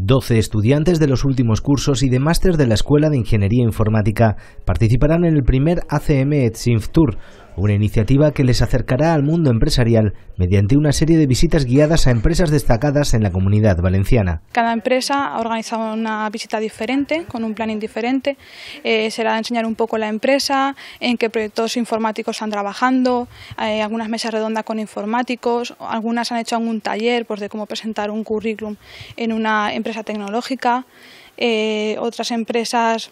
12 estudiantes de los últimos cursos y de máster de la Escuela de Ingeniería Informática participarán en el primer ACM ETSINF Tour, una iniciativa que les acercará al mundo empresarial mediante una serie de visitas guiadas a empresas destacadas en la comunidad valenciana. Cada empresa ha organizado una visita diferente, con un planning diferente. Eh, será enseñar un poco la empresa, en qué proyectos informáticos están trabajando, eh, algunas mesas redondas con informáticos, algunas han hecho algún taller pues, de cómo presentar un currículum en una empresa tecnológica, eh, otras empresas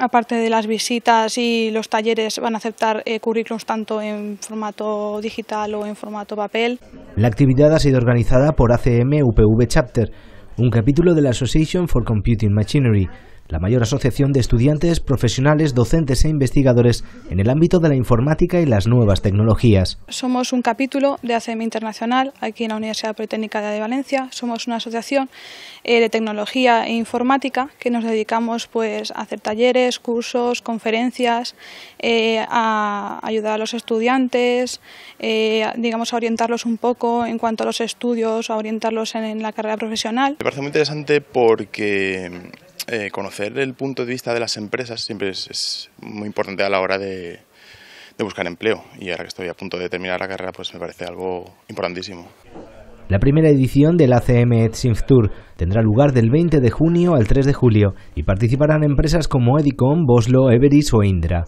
aparte de las visitas y los talleres, van a aceptar currículos eh, currículums tanto en formato digital o en formato papel. La actividad ha sido organizada por ACM UPV Chapter, un capítulo de la Association for Computing Machinery, la mayor asociación de estudiantes, profesionales, docentes e investigadores en el ámbito de la informática y las nuevas tecnologías. Somos un capítulo de ACM Internacional aquí en la Universidad Politécnica de Valencia. Somos una asociación eh, de tecnología e informática que nos dedicamos pues, a hacer talleres, cursos, conferencias, eh, a ayudar a los estudiantes, eh, digamos a orientarlos un poco en cuanto a los estudios, a orientarlos en la carrera profesional. Me parece muy interesante porque eh, conocer el punto de vista de las empresas siempre es, muy importante a la hora de, buscar empleo y ahora que estoy a punto de terminar la carrera pues me parece algo importantísimo. La primera edición del ACM EdSync Tour tendrá lugar del 20 de junio al 3 de julio y participarán empresas como Edicom, Boslo, Everis o Indra.